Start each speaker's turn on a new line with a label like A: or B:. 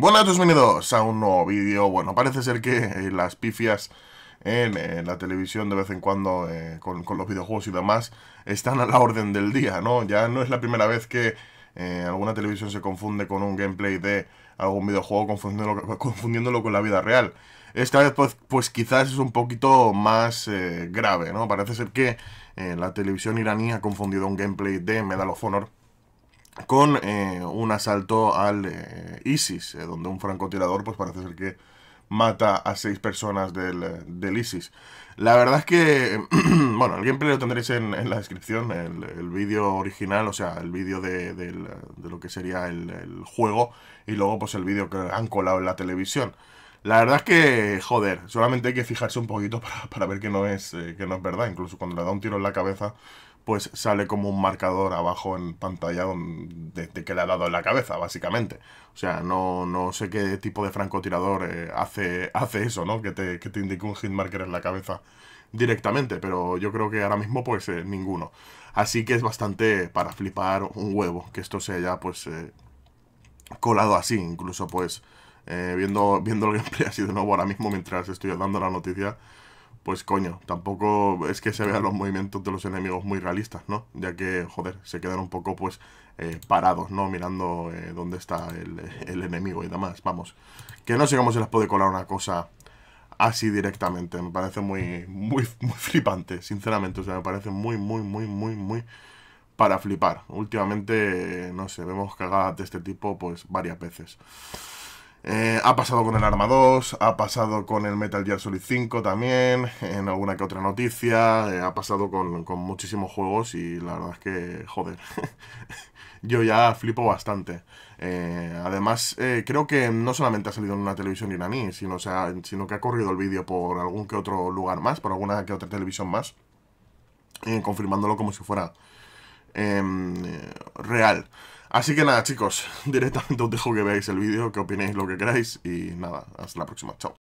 A: Buenas, bienvenidos a un nuevo vídeo. Bueno, parece ser que eh, las pifias en, la televisión de vez en cuando eh, con, los videojuegos y demás están a la orden del día, ¿no? Ya no es la primera vez que eh, alguna televisión se confunde con un gameplay de algún videojuego confundiéndolo, con la vida real. Esta vez pues, pues quizás es un poquito más grave, ¿no? Parece ser que la televisión iraní ha confundido un gameplay de Medal of Honor con eh, un asalto al eh, ISIS, eh, donde un francotirador pues parece ser que mata a seis personas del, ISIS. La verdad es que, bueno, el gameplay lo tendréis en, la descripción, el, vídeo original, o sea, el vídeo de, lo que sería el, juego y luego pues el vídeo que han colado en la televisión. La verdad es que, joder, solamente hay que fijarse un poquito para, para ver que no, es, que no es verdad, incluso cuando le da un tiro en la cabeza pues sale como un marcador abajo en pantalla desde que le ha dado en la cabeza, básicamente. O sea, no, no sé qué tipo de francotirador eh, hace, hace eso, ¿no? Que te, indique un hitmarker en la cabeza directamente, pero yo creo que ahora mismo pues eh, ninguno. Así que es bastante para flipar un huevo que esto se haya pues eh, colado así, incluso pues viendo, viendo el gameplay así de nuevo ahora mismo mientras estoy dando la noticia, pues coño, tampoco es que se vean los movimientos de los enemigos muy realistas, ¿no? Ya que, joder, se quedan un poco, pues, eh, parados, ¿no? Mirando eh, dónde está el, el, enemigo y demás. Vamos, que no sé cómo se les puede colar una cosa así directamente. Me parece muy, muy, muy flipante, sinceramente. O sea, me parece muy, muy, muy, muy, muy para flipar. Últimamente, no sé, vemos cagadas de este tipo, pues, varias veces. Eh, ha pasado con el Arma 2, ha pasado con el Metal Gear Solid 5 también, en alguna que otra noticia, eh, ha pasado con, muchísimos juegos y la verdad es que, joder, yo ya flipo bastante. Eh, además, creo que no solamente ha salido en una televisión iraní, sino, sino que ha corrido el vídeo por algún que otro lugar más, por alguna que otra televisión más, confirmándolo como si fuera em, real. Así que nada, chicos, directamente os dejo que veáis el vídeo, que opinéis lo que queráis y nada, hasta la próxima, chao.